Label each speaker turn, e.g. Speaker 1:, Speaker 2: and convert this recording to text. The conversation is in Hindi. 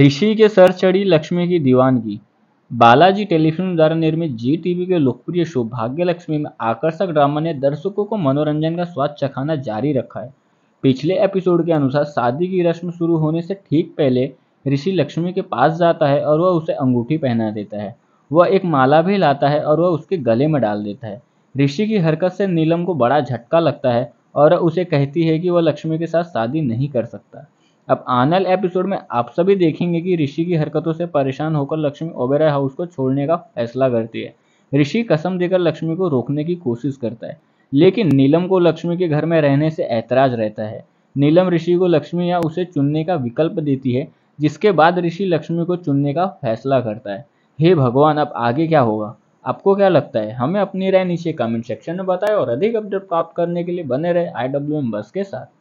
Speaker 1: ऋषि के सर चढ़ी लक्ष्मी की दीवानगी बालाजी टेलीफिल्म द्वारा निर्मित जी टीवी के लोकप्रिय शो भाग्य लक्ष्मी में आकर्षक ड्रामा ने दर्शकों को मनोरंजन का स्वाद चखाना जारी रखा है पिछले एपिसोड के अनुसार शादी की रस्म शुरू होने से ठीक पहले ऋषि लक्ष्मी के पास जाता है और वह उसे अंगूठी पहना देता है वह एक माला भी लाता है और वह उसके गले में डाल देता है ऋषि की हरकत से नीलम को बड़ा झटका लगता है और उसे कहती है कि वह लक्ष्मी के साथ शादी नहीं कर सकता अब आने वाले एपिसोड में आप सभी देखेंगे कि ऋषि की हरकतों से परेशान होकर लक्ष्मी ओबेरा हाउस को छोड़ने का फैसला करती है ऋषि कसम देकर लक्ष्मी को रोकने की कोशिश करता है लेकिन नीलम को लक्ष्मी के घर में रहने से ऐतराज रहता है नीलम ऋषि को लक्ष्मी या उसे चुनने का विकल्प देती है जिसके बाद ऋषि लक्ष्मी को चुनने का फैसला करता है हे भगवान अब आगे क्या होगा आपको क्या लगता है हमें अपनी राय नीचे कमेंट सेक्शन में बताएं और अधिक अपडेट प्राप्त करने के लिए बने रहे आई बस के साथ